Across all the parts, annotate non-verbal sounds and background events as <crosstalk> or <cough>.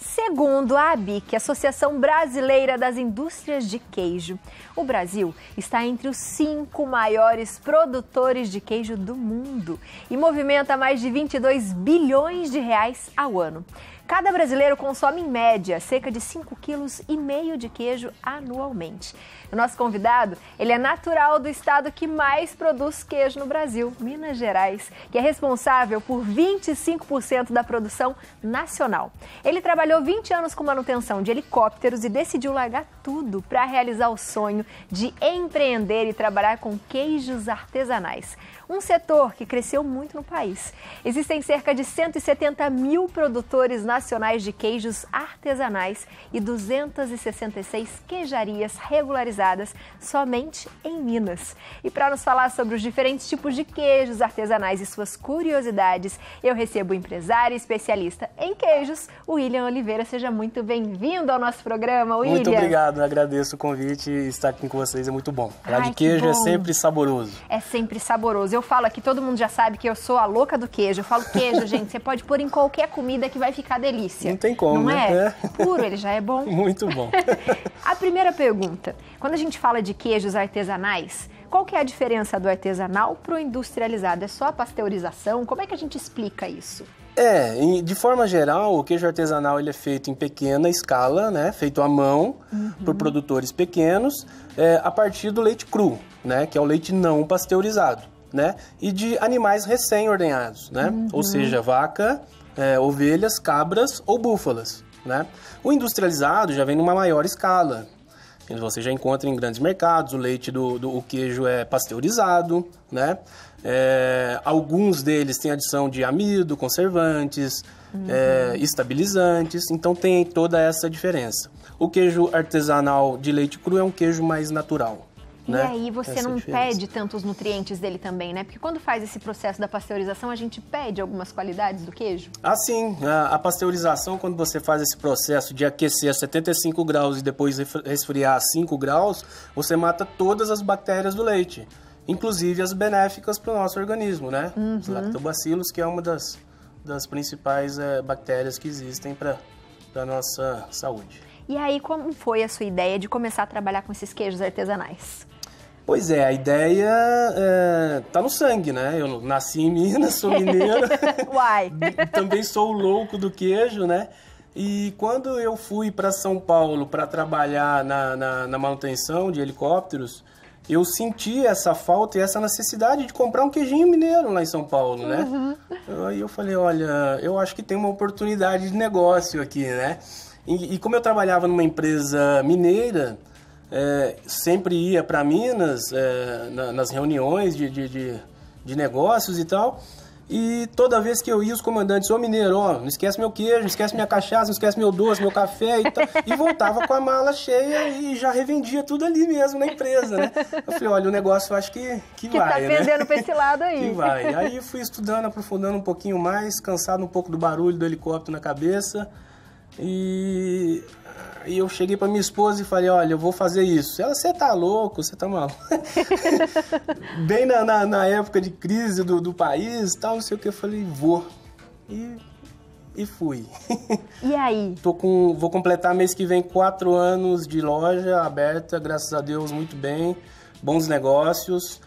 Segundo a ABIC, Associação Brasileira das Indústrias de Queijo, o Brasil está entre os cinco maiores produtores de queijo do mundo e movimenta mais de 22 bilhões de reais ao ano. Cada brasileiro consome, em média, cerca de 5,5 kg de queijo anualmente. O nosso convidado, ele é natural do estado que mais produz queijo no Brasil, Minas Gerais, que é responsável por 25% da produção nacional. Ele trabalhou 20 anos com manutenção de helicópteros e decidiu largar tudo para realizar o sonho de empreender e trabalhar com queijos artesanais, um setor que cresceu muito no país. Existem cerca de 170 mil produtores nacionais de queijos artesanais e 266 queijarias regularizadas somente em Minas. E para nos falar sobre os diferentes tipos de queijos artesanais e suas curiosidades, eu recebo o empresário e especialista em queijos, William Oliveira. Seja muito bem-vindo ao nosso programa, William. Muito obrigado, agradeço o convite e estar aqui com vocês é muito bom. Falar de queijo é sempre saboroso. É sempre saboroso. Eu falo aqui, todo mundo já sabe que eu sou a louca do queijo. Eu falo queijo, <laughs> gente, você pode pôr em qualquer comida que vai ficar delícia. Não tem como, Não né? É? é. Puro, ele já é bom. <laughs> Muito bom. <laughs> a primeira pergunta. Quando a gente fala de queijos artesanais, qual que é a diferença do artesanal para o industrializado? É só a pasteurização? Como é que a gente explica isso? É, de forma geral, o queijo artesanal ele é feito em pequena escala, né? Feito à mão uhum. por produtores pequenos, é, a partir do leite cru, né? Que é o leite não pasteurizado, né? E de animais recém-ordenhados, né? Uhum. Ou seja, vaca, é, ovelhas, cabras ou búfalas, né? O industrializado já vem numa maior escala, você já encontra em grandes mercados. O leite do, do o queijo é pasteurizado, né? É, alguns deles têm adição de amido, conservantes, uhum. é, estabilizantes, então tem toda essa diferença. O queijo artesanal de leite cru é um queijo mais natural né? E aí você Essa não diferença. pede tantos nutrientes dele também, né? Porque quando faz esse processo da pasteurização, a gente pede algumas qualidades do queijo? Ah, sim. A, a pasteurização, quando você faz esse processo de aquecer a 75 graus e depois resfriar a 5 graus, você mata todas as bactérias do leite. Inclusive as benéficas para o nosso organismo, né? Uhum. Os lactobacilos, que é uma das, das principais é, bactérias que existem para a nossa saúde. E aí, como foi a sua ideia de começar a trabalhar com esses queijos artesanais? Pois é, a ideia é, tá no sangue, né? Eu nasci em Minas, sou mineiro. <laughs> Uai! <laughs> Também sou o louco do queijo, né? E quando eu fui para São Paulo para trabalhar na, na, na, manutenção de helicópteros, eu senti essa falta e essa necessidade de comprar um queijinho mineiro lá em São Paulo, né? Uhum. Aí eu falei, olha, eu acho que tem uma oportunidade de negócio aqui, né? E, e como eu trabalhava numa empresa mineira, é, sempre ia para Minas é, na, nas reuniões de, de, de, de, negócios e tal. E toda vez que eu ia, os comandantes, ô mineiro, ó, não esquece meu queijo, não esquece minha cachaça, não esquece meu doce, meu café e tal. E voltava com a mala cheia e já revendia tudo ali mesmo na empresa, né? Eu falei, olha, o negócio eu acho que, que, que tá vai, tá vendendo né? pra esse lado aí. <laughs> Que vai. Aí fui estudando, aprofundando um pouquinho mais, cansado um pouco do barulho do helicóptero na cabeça. E e eu cheguei para minha esposa e falei, olha, eu vou fazer isso. Ela, você tá louco, você tá maluco. <laughs> Bem na, na, na, época de crise do, do país tal, não sei o que, eu falei, vou. E, e fui. E aí? <laughs> Tô com, vou completar mês que vem quatro anos de loja aberta, graças a Deus, muito bem. Bons negócios.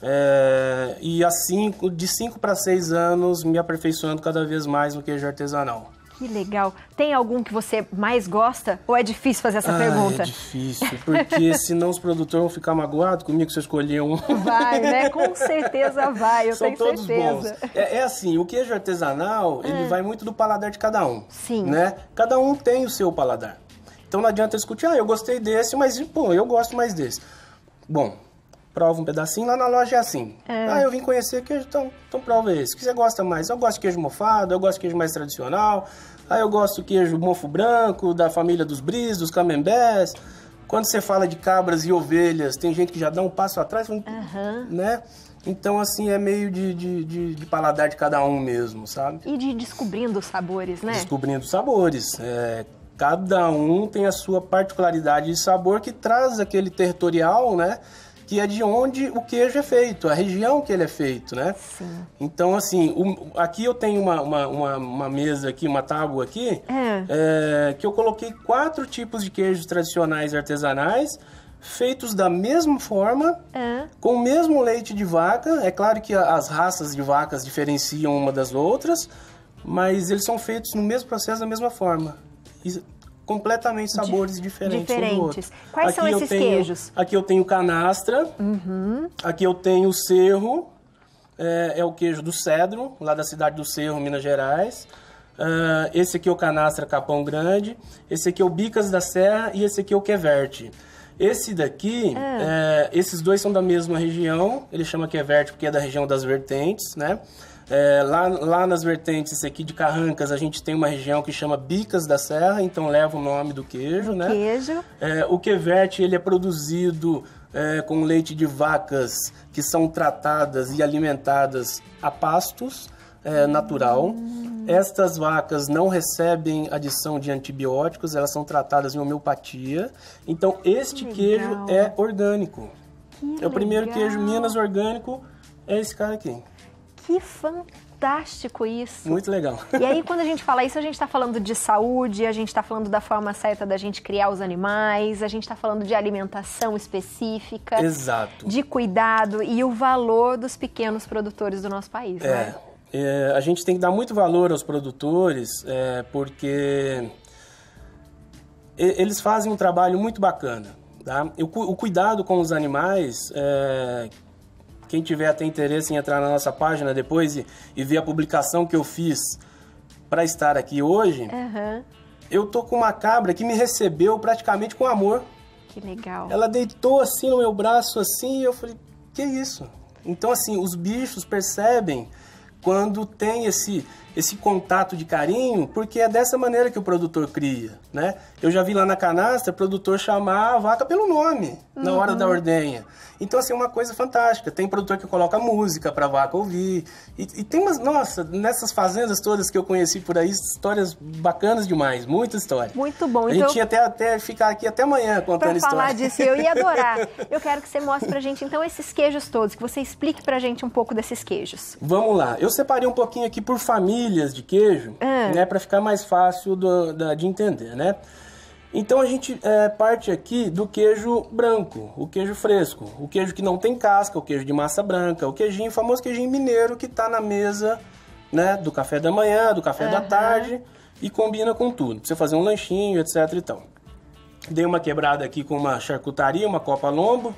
É, e há cinco, de cinco para seis anos me aperfeiçoando cada vez mais no queijo artesanal. Que legal. Tem algum que você mais gosta? Ou é difícil fazer essa ah, é pergunta? É difícil, porque <laughs> senão os produtores vão ficar magoados comigo se eu escolher um. Vai, né? <laughs> Com certeza vai, eu São tenho todos certeza. Bons. É, é, assim, o queijo artesanal, ele ah. vai muito do paladar de cada um. Sim. Né? Cada um tem o seu paladar. Então não adianta escutar discutir, ah, eu gostei desse, mas pô, eu gosto mais desse. Bom, prova um pedacinho. Lá na loja é assim. É. Ah, eu vim conhecer queijo, então, então prova esse. O que você gosta mais? Eu gosto de queijo mofado, eu gosto de queijo mais tradicional. Ah, eu gosto de queijo mofo branco, da família dos bris, dos camembés. Quando você fala de cabras e ovelhas, tem gente que já dá um passo atrás, uhum. né? Então, assim, é meio de, de, de, de, paladar de cada um mesmo, sabe? E de descobrindo sabores, né? Descobrindo sabores. É, cada um tem a sua particularidade de sabor que traz aquele territorial, né? que é de onde o queijo é feito, a região que ele é feito, né? Sim. Então, assim, o, aqui eu tenho uma, uma, uma, uma, mesa aqui, uma tábua aqui, é. É, que eu coloquei quatro tipos de queijos tradicionais artesanais, feitos da mesma forma, é. com o mesmo leite de vaca. É claro que as raças de vacas diferenciam uma das outras, mas eles são feitos no mesmo processo, da mesma forma. Isso completamente sabores Di diferentes. Diferentes. Quais aqui são esses tenho, queijos? Aqui eu tenho canastra, uhum. aqui eu tenho cerro, é, é, o queijo do cedro, lá da cidade do Cerro, Minas Gerais. Uh, esse aqui é o canastra Capão Grande, esse aqui é o Bicas da Serra e esse aqui é o Queverte. Esse daqui, ah. é, esses dois são da mesma região, ele chama Queverte porque é da região das vertentes, né? É, lá, lá nas vertentes aqui de Carrancas, a gente tem uma região que chama Bicas da Serra, então leva o nome do queijo, né? Queijo. É, o queverte, ele é produzido é, com leite de vacas que são tratadas e alimentadas a pastos é, natural. Hum. Estas vacas não recebem adição de antibióticos, elas são tratadas em homeopatia. Então, este que queijo é orgânico. Que é o legal. primeiro queijo Minas orgânico, é esse cara aqui que fantástico isso! Muito legal. <laughs> E aí, quando a gente fala isso, a gente está falando de saúde, a gente está falando da forma certa da gente criar os animais, a gente está falando de alimentação específica. Exato. De cuidado e o valor dos pequenos produtores do nosso país, é. né? É, a gente tem que dar muito valor aos produtores, é, porque eles fazem um trabalho muito bacana. Tá? O, cuidado com os animais é, quem tiver até interesse em entrar na nossa página depois e, e ver a publicação que eu fiz para estar aqui hoje, uhum. eu tô com uma cabra que me recebeu praticamente com amor. Que legal. Ela deitou assim no meu braço, assim, e eu falei, que isso? Então, assim, os bichos percebem quando tem esse esse contato de carinho, porque é dessa maneira que o produtor cria, né? Eu já vi lá na canastra o produtor chamar a vaca pelo nome uhum. na hora da uhum. ordenha. Então, assim, é uma coisa fantástica. Tem produtor que coloca música para vaca ouvir. E, e, tem umas, nossa, nessas fazendas todas que eu conheci por aí, histórias bacanas demais, muita história. Muito bom. A então, gente ia até, até ficar aqui até amanhã contando história. falar disso, eu ia <laughs> adorar. eu quero que você mostre para gente, então, esses queijos todos, que você explique para gente um pouco desses queijos. Vamos lá. Eu separei um pouquinho aqui por família famílias de queijo, é. né, para ficar mais fácil do, da, de entender, né? Então a gente é, parte aqui do queijo branco, o queijo fresco, o queijo que não tem casca, o queijo de massa branca, o queijinho, o famoso queijinho mineiro que está na mesa, né, do café da manhã, do café uhum. da tarde e combina com tudo. você fazer um lanchinho, etc então Dei uma quebrada aqui com uma charcutaria, uma copa lombo,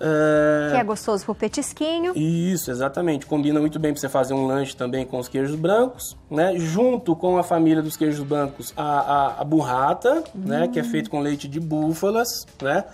ah, que é gostoso pro petisquinho. Isso, exatamente. Combina muito bem para você fazer um lanche também com os queijos brancos, né? Junto com a família dos queijos brancos, a, a, a burrata, hum. né? Que é feito com leite de búfalas, né?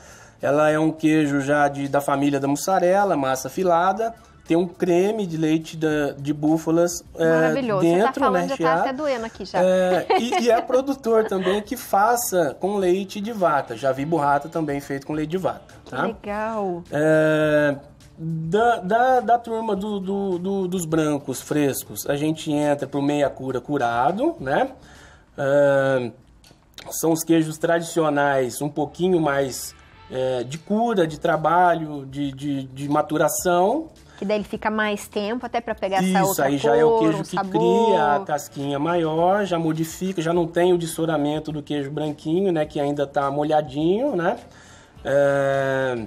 Ela é um queijo já de, da família da mussarela, massa filada tem um creme de leite da, de búfalas é, dentro, Você tá falando, né? Já tá até doendo aqui já. É, e, e, é produtor também que faça com leite de vaca Já vi burrata também feito com leite de vaca Tá? legal. É, da, da, da turma do, do, do, dos brancos frescos, a gente entra pro meia cura curado, né? É, são os queijos tradicionais, um pouquinho mais é, de cura, de trabalho, de, de, de maturação que daí ele fica mais tempo até para pegar Isso, essa outra aí já cor, é o queijo um que sabor. cria a casquinha maior, já modifica, já não tem o dissoramento do queijo branquinho, né? Que ainda está molhadinho, né? É...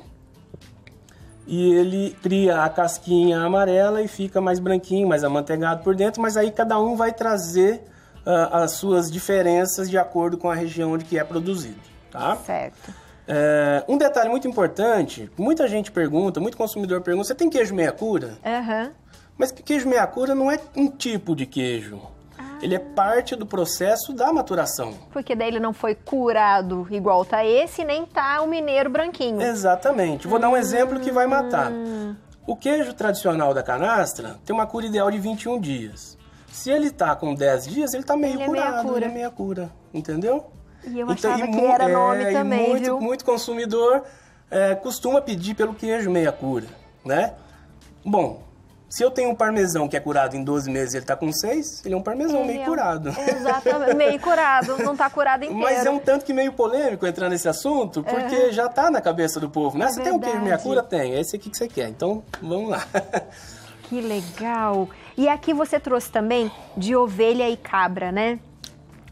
E ele cria a casquinha amarela e fica mais branquinho, mais amanteigado por dentro, mas aí cada um vai trazer uh, as suas diferenças de acordo com a região onde que é produzido, tá? Certo. É, um detalhe muito importante, muita gente pergunta, muito consumidor pergunta, você tem queijo meia cura? Uhum. Mas queijo meia cura não é um tipo de queijo. Ah. Ele é parte do processo da maturação. Porque daí ele não foi curado igual tá esse, nem tá o mineiro branquinho. Exatamente. Vou dar um exemplo que vai matar. Hum. O queijo tradicional da canastra tem uma cura ideal de 21 dias. Se ele tá com 10 dias, ele tá meio ele é curado, é meia cura. ele é meia cura, entendeu? E eu então, achava então, e que era nome é, também, muito, viu? Muito consumidor é, costuma pedir pelo queijo meia cura, né? Bom, se eu tenho um parmesão que é curado em 12 meses e ele está com 6, ele é um parmesão ele meio é, curado. Exatamente, meio curado, não está curado inteiro. <laughs> Mas é um tanto que meio polêmico entrar nesse assunto, é. porque já está na cabeça do povo, né? É você verdade. tem um queijo meia cura? Tem, é esse aqui que você quer, então vamos lá. Que legal! E aqui você trouxe também de ovelha e cabra, né?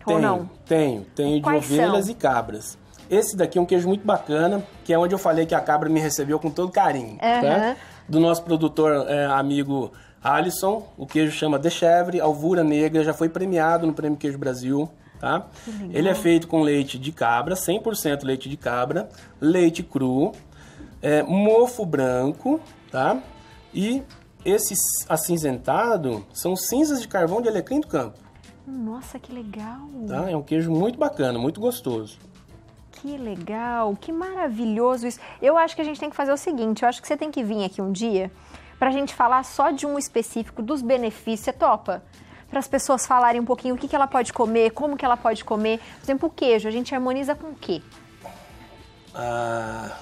Tenho, ou não? Tenho, tenho Quais de ovelhas são? e cabras. Esse daqui é um queijo muito bacana, que é onde eu falei que a cabra me recebeu com todo carinho. Uhum. Tá? Do nosso produtor é, amigo Alisson, o queijo chama De Chevre, Alvura Negra, já foi premiado no Prêmio Queijo Brasil. Tá? Ele é feito com leite de cabra, 100% leite de cabra, leite cru, é, mofo branco, tá? E esse acinzentado são cinzas de carvão de alecrim do campo. Nossa, que legal! Tá? É um queijo muito bacana, muito gostoso. Que legal, que maravilhoso isso. Eu acho que a gente tem que fazer o seguinte: eu acho que você tem que vir aqui um dia para a gente falar só de um específico, dos benefícios. Você topa? para as pessoas falarem um pouquinho o que, que ela pode comer, como que ela pode comer. Por exemplo, o queijo, a gente harmoniza com o quê? Ah,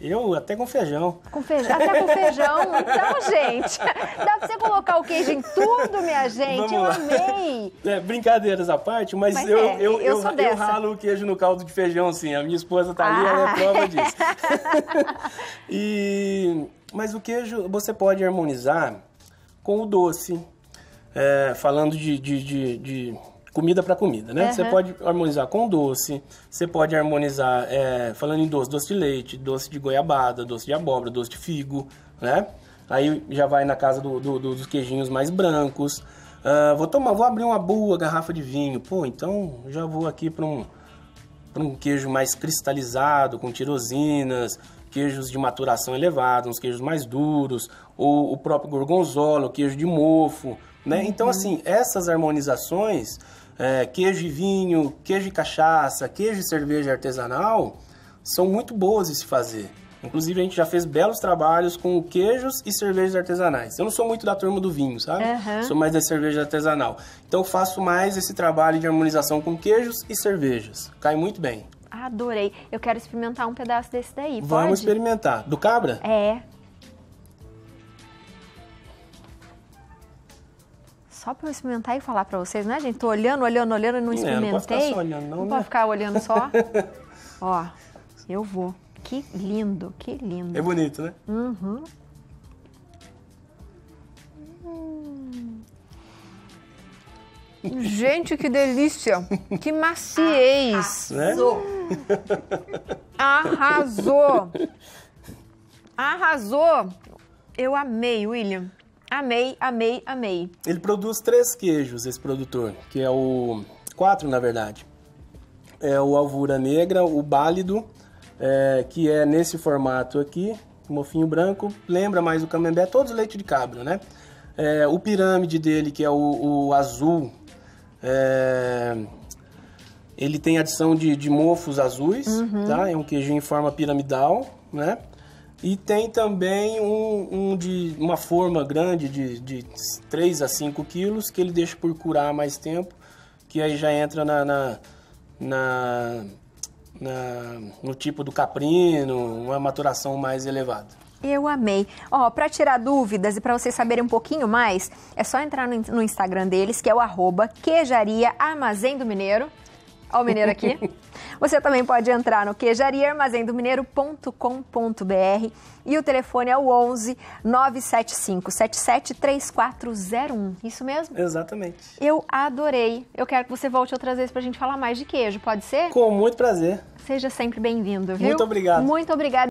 eu até com feijão. Com feijão, até com feijão. Então, gente, dá pra você colocar o queijo em tudo, minha gente. Vamos eu lá. amei. É, brincadeiras à parte, mas, mas eu, é, eu, eu, eu, eu, ralo o queijo no caldo de feijão, assim. A minha esposa tá ali, ah. ela é ah. prova disso. <laughs> e, mas o queijo você pode harmonizar com o doce. É, falando de, de, de, de comida para comida, né? Uhum. Você pode harmonizar com doce, você pode harmonizar, é, falando em doce, doce de leite, doce de goiabada, doce de abóbora, doce de figo, né? Aí já vai na casa do, do, do, dos queijinhos mais brancos. Uh, vou tomar, vou abrir uma boa garrafa de vinho. Pô, então já vou aqui para um, um queijo mais cristalizado, com tirosinas, queijos de maturação elevada, uns queijos mais duros, o próprio gorgonzola, o queijo de mofo, né? Uhum. Então, assim, essas harmonizações, é, queijo e vinho, queijo e cachaça, queijo e cerveja artesanal, são muito boas de se fazer. Inclusive, a gente já fez belos trabalhos com queijos e cervejas artesanais. Eu não sou muito da turma do vinho, sabe? Uhum. Sou mais da cerveja artesanal. Então, faço mais esse trabalho de harmonização com queijos e cervejas. Cai muito bem. Adorei. Eu quero experimentar um pedaço desse daí. Vamos Pode? experimentar. Do cabra? É. só para eu experimentar e falar para vocês, né, gente? Tô olhando, olhando, olhando e não experimentei. É, não, não pode ficar só olhando, não. Não né? ficar olhando só. <laughs> Ó, eu vou. Que lindo, que lindo. É bonito, né? Uhum. Hum. <laughs> Gente, que delícia! Que maciez! Né? Arrasou! Arrasou! Arrasou! Eu amei, William. Amei, amei, amei. Ele produz três queijos, esse produtor, que é o. quatro, na verdade. É o Alvura Negra, o Bálido, é, que é nesse formato aqui, mofinho branco, lembra mais o camembert, todos leite de cabra, né? É, o pirâmide dele, que é o, o azul, é, ele tem adição de, de mofos azuis, uhum. tá? É um queijo em forma piramidal, né? E tem também um, um de uma forma grande de, de 3 a 5 quilos que ele deixa por curar mais tempo, que aí já entra na, na, na, na no tipo do caprino, uma maturação mais elevada. Eu amei. Ó, para tirar dúvidas e para vocês saberem um pouquinho mais, é só entrar no, no Instagram deles, que é o arroba queijaria Armazém do Mineiro. Olha o Mineiro aqui. Você também pode entrar no queijariaarmazendomineiro.com.br e o telefone é o 11 975 77 3401. Isso mesmo? Exatamente. Eu adorei. Eu quero que você volte outras vezes para a gente falar mais de queijo, pode ser? Com muito prazer. Seja sempre bem-vindo, viu? Muito obrigado. Muito obrigada.